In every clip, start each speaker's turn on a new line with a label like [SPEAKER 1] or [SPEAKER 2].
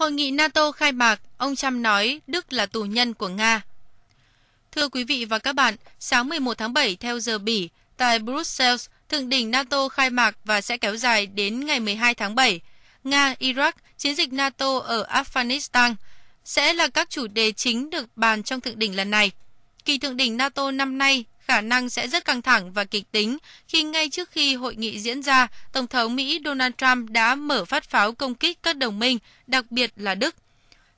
[SPEAKER 1] Hội nghị NATO khai mạc, ông Trump nói Đức là tù nhân của Nga. Thưa quý vị và các bạn, sáng 11 tháng 7 theo giờ Bỉ, tại Brussels, thượng đỉnh NATO khai mạc và sẽ kéo dài đến ngày 12 tháng 7. Nga, Iraq, chiến dịch NATO ở Afghanistan sẽ là các chủ đề chính được bàn trong thượng đỉnh lần này. Kỳ thượng đỉnh NATO năm nay khả năng sẽ rất căng thẳng và kịch tính khi ngay trước khi hội nghị diễn ra, Tổng thống Mỹ Donald Trump đã mở phát pháo công kích các đồng minh, đặc biệt là Đức.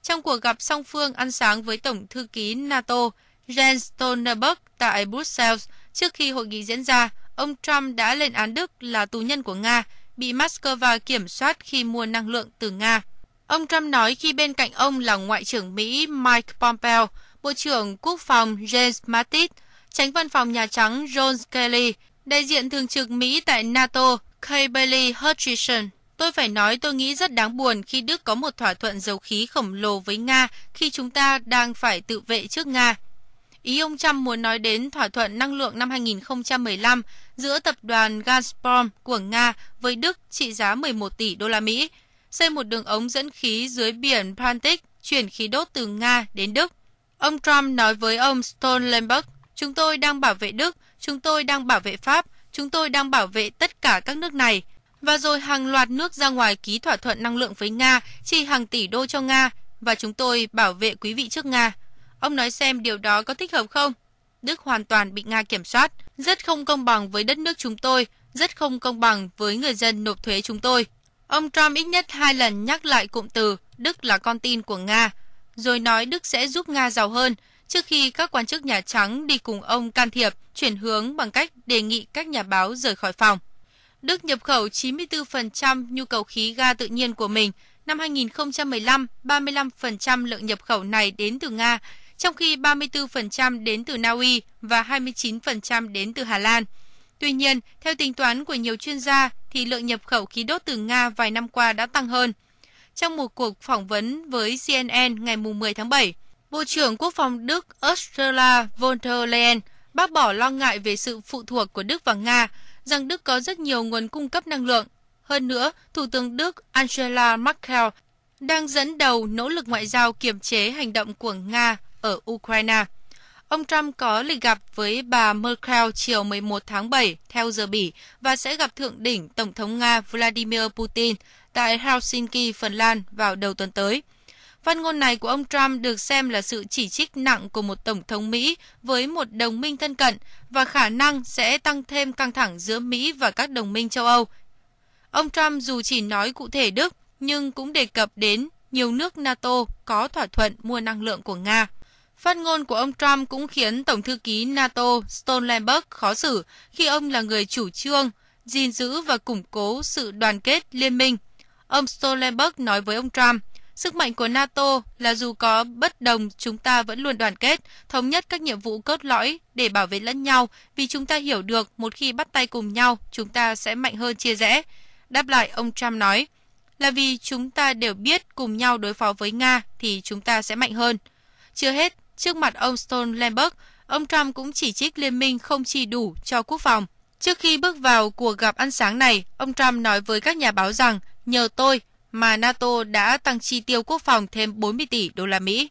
[SPEAKER 1] Trong cuộc gặp song phương ăn sáng với Tổng thư ký NATO Jens Stoltenberg tại Brussels trước khi hội nghị diễn ra, ông Trump đã lên án Đức là tù nhân của Nga, bị Moscow kiểm soát khi mua năng lượng từ Nga. Ông Trump nói khi bên cạnh ông là Ngoại trưởng Mỹ Mike Pompeo, Bộ trưởng Quốc phòng James Mattis Tránh văn phòng Nhà Trắng John Kelly, đại diện thường trực Mỹ tại NATO Kimberly Hutchinson. Tôi phải nói tôi nghĩ rất đáng buồn khi Đức có một thỏa thuận dầu khí khổng lồ với Nga khi chúng ta đang phải tự vệ trước Nga. Ý ông Trump muốn nói đến thỏa thuận năng lượng năm 2015 giữa tập đoàn Gazprom của Nga với Đức trị giá 11 tỷ đô la Mỹ, xây một đường ống dẫn khí dưới biển Baltic chuyển khí đốt từ Nga đến Đức. Ông Trump nói với ông Stoltenberg Chúng tôi đang bảo vệ Đức, chúng tôi đang bảo vệ Pháp, chúng tôi đang bảo vệ tất cả các nước này. Và rồi hàng loạt nước ra ngoài ký thỏa thuận năng lượng với Nga, chi hàng tỷ đô cho Nga, và chúng tôi bảo vệ quý vị trước Nga. Ông nói xem điều đó có thích hợp không? Đức hoàn toàn bị Nga kiểm soát, rất không công bằng với đất nước chúng tôi, rất không công bằng với người dân nộp thuế chúng tôi. Ông Trump ít nhất hai lần nhắc lại cụm từ Đức là con tin của Nga, rồi nói Đức sẽ giúp Nga giàu hơn, trước khi các quan chức Nhà Trắng đi cùng ông can thiệp, chuyển hướng bằng cách đề nghị các nhà báo rời khỏi phòng. Đức nhập khẩu 94% nhu cầu khí ga tự nhiên của mình. Năm 2015, 35% lượng nhập khẩu này đến từ Nga, trong khi 34% đến từ Na Uy và 29% đến từ Hà Lan. Tuy nhiên, theo tính toán của nhiều chuyên gia, thì lượng nhập khẩu khí đốt từ Nga vài năm qua đã tăng hơn. Trong một cuộc phỏng vấn với CNN ngày 10 tháng 7, Bộ trưởng Quốc phòng Đức Ursula von der Leyen bác bỏ lo ngại về sự phụ thuộc của Đức và Nga, rằng Đức có rất nhiều nguồn cung cấp năng lượng. Hơn nữa, Thủ tướng Đức Angela Merkel đang dẫn đầu nỗ lực ngoại giao kiềm chế hành động của Nga ở Ukraine. Ông Trump có lịch gặp với bà Merkel chiều 11 tháng 7 theo giờ Bỉ và sẽ gặp thượng đỉnh Tổng thống Nga Vladimir Putin tại Helsinki, Phần Lan vào đầu tuần tới. Phát ngôn này của ông Trump được xem là sự chỉ trích nặng của một Tổng thống Mỹ với một đồng minh thân cận và khả năng sẽ tăng thêm căng thẳng giữa Mỹ và các đồng minh châu Âu. Ông Trump dù chỉ nói cụ thể Đức nhưng cũng đề cập đến nhiều nước NATO có thỏa thuận mua năng lượng của Nga. Phát ngôn của ông Trump cũng khiến Tổng thư ký NATO Stoltenberg khó xử khi ông là người chủ trương gìn giữ và củng cố sự đoàn kết liên minh. Ông Stoltenberg nói với ông Trump, Sức mạnh của NATO là dù có bất đồng, chúng ta vẫn luôn đoàn kết, thống nhất các nhiệm vụ cốt lõi để bảo vệ lẫn nhau, vì chúng ta hiểu được một khi bắt tay cùng nhau, chúng ta sẽ mạnh hơn chia rẽ. Đáp lại, ông Trump nói, là vì chúng ta đều biết cùng nhau đối phó với Nga thì chúng ta sẽ mạnh hơn. Chưa hết, trước mặt ông Stoltenberg, ông Trump cũng chỉ trích liên minh không chi đủ cho quốc phòng. Trước khi bước vào cuộc gặp ăn sáng này, ông Trump nói với các nhà báo rằng, nhờ tôi, mà NATO đã tăng chi tiêu quốc phòng thêm 40 tỷ đô la Mỹ.